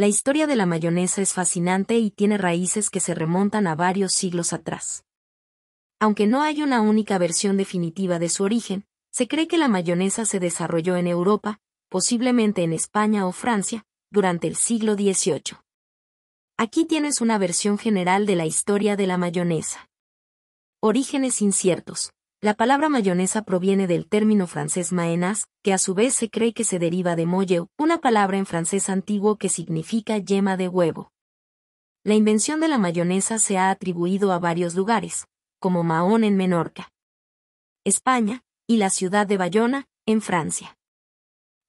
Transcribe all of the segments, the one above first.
La historia de la mayonesa es fascinante y tiene raíces que se remontan a varios siglos atrás. Aunque no hay una única versión definitiva de su origen, se cree que la mayonesa se desarrolló en Europa, posiblemente en España o Francia, durante el siglo XVIII. Aquí tienes una versión general de la historia de la mayonesa. Orígenes inciertos. La palabra mayonesa proviene del término francés maenas, que a su vez se cree que se deriva de molleu, una palabra en francés antiguo que significa yema de huevo. La invención de la mayonesa se ha atribuido a varios lugares, como Mahón en Menorca, España, y la ciudad de Bayona, en Francia.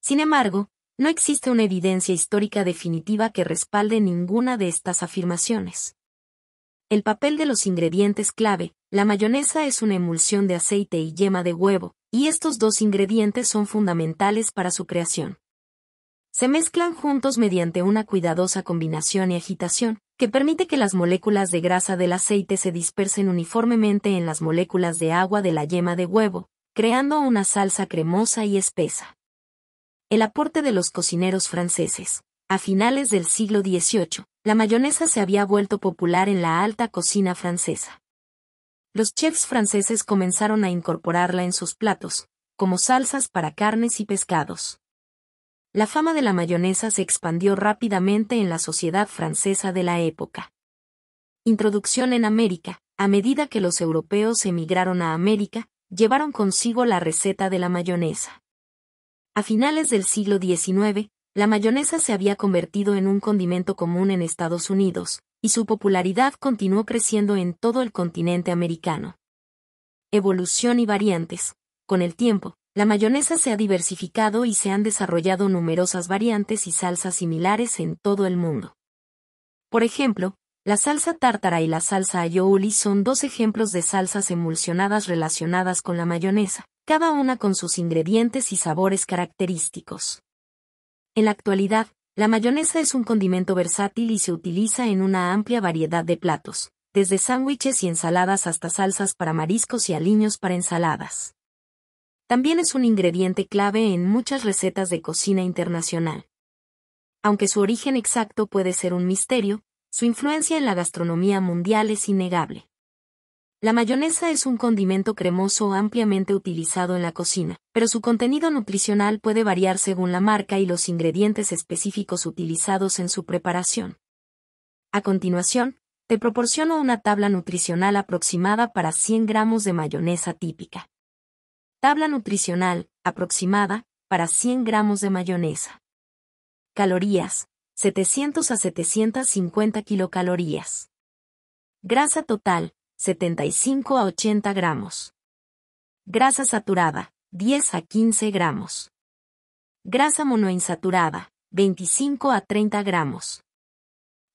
Sin embargo, no existe una evidencia histórica definitiva que respalde ninguna de estas afirmaciones. El papel de los ingredientes clave, la mayonesa es una emulsión de aceite y yema de huevo, y estos dos ingredientes son fundamentales para su creación. Se mezclan juntos mediante una cuidadosa combinación y agitación, que permite que las moléculas de grasa del aceite se dispersen uniformemente en las moléculas de agua de la yema de huevo, creando una salsa cremosa y espesa. El aporte de los cocineros franceses. A finales del siglo XVIII, la mayonesa se había vuelto popular en la alta cocina francesa. Los chefs franceses comenzaron a incorporarla en sus platos, como salsas para carnes y pescados. La fama de la mayonesa se expandió rápidamente en la sociedad francesa de la época. Introducción en América. A medida que los europeos emigraron a América, llevaron consigo la receta de la mayonesa. A finales del siglo XIX, la mayonesa se había convertido en un condimento común en Estados Unidos, y su popularidad continuó creciendo en todo el continente americano. Evolución y variantes. Con el tiempo, la mayonesa se ha diversificado y se han desarrollado numerosas variantes y salsas similares en todo el mundo. Por ejemplo, la salsa tártara y la salsa aioli son dos ejemplos de salsas emulsionadas relacionadas con la mayonesa, cada una con sus ingredientes y sabores característicos. En la actualidad, la mayonesa es un condimento versátil y se utiliza en una amplia variedad de platos, desde sándwiches y ensaladas hasta salsas para mariscos y aliños para ensaladas. También es un ingrediente clave en muchas recetas de cocina internacional. Aunque su origen exacto puede ser un misterio, su influencia en la gastronomía mundial es innegable. La mayonesa es un condimento cremoso ampliamente utilizado en la cocina, pero su contenido nutricional puede variar según la marca y los ingredientes específicos utilizados en su preparación. A continuación, te proporciono una tabla nutricional aproximada para 100 gramos de mayonesa típica. Tabla nutricional, aproximada, para 100 gramos de mayonesa. Calorías, 700 a 750 kilocalorías. Grasa total, 75 a 80 gramos. Grasa saturada, 10 a 15 gramos. Grasa monoinsaturada, 25 a 30 gramos.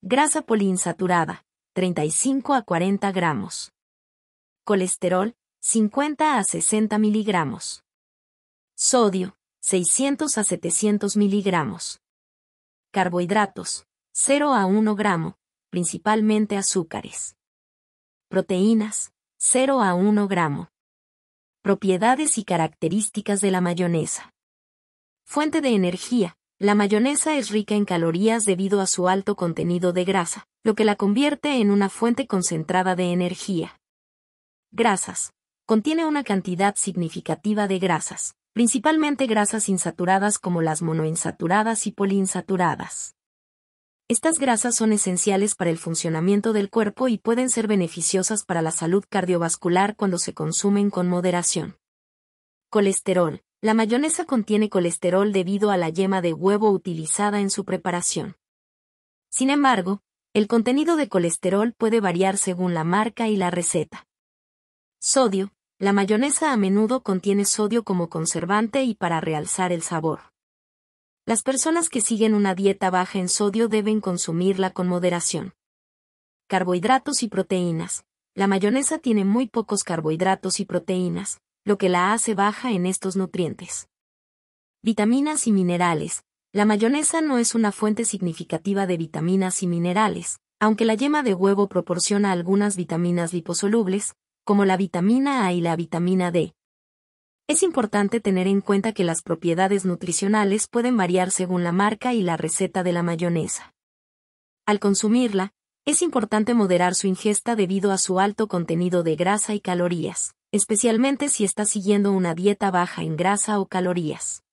Grasa poliinsaturada, 35 a 40 gramos. Colesterol, 50 a 60 miligramos. Sodio, 600 a 700 miligramos. Carbohidratos, 0 a 1 gramo, principalmente azúcares. Proteínas, 0 a 1 gramo. Propiedades y características de la mayonesa. Fuente de energía. La mayonesa es rica en calorías debido a su alto contenido de grasa, lo que la convierte en una fuente concentrada de energía. Grasas. Contiene una cantidad significativa de grasas, principalmente grasas insaturadas como las monoinsaturadas y poliinsaturadas. Estas grasas son esenciales para el funcionamiento del cuerpo y pueden ser beneficiosas para la salud cardiovascular cuando se consumen con moderación. Colesterol. La mayonesa contiene colesterol debido a la yema de huevo utilizada en su preparación. Sin embargo, el contenido de colesterol puede variar según la marca y la receta. Sodio. La mayonesa a menudo contiene sodio como conservante y para realzar el sabor. Las personas que siguen una dieta baja en sodio deben consumirla con moderación. Carbohidratos y proteínas. La mayonesa tiene muy pocos carbohidratos y proteínas, lo que la hace baja en estos nutrientes. Vitaminas y minerales. La mayonesa no es una fuente significativa de vitaminas y minerales, aunque la yema de huevo proporciona algunas vitaminas liposolubles, como la vitamina A y la vitamina D, es importante tener en cuenta que las propiedades nutricionales pueden variar según la marca y la receta de la mayonesa. Al consumirla, es importante moderar su ingesta debido a su alto contenido de grasa y calorías, especialmente si está siguiendo una dieta baja en grasa o calorías.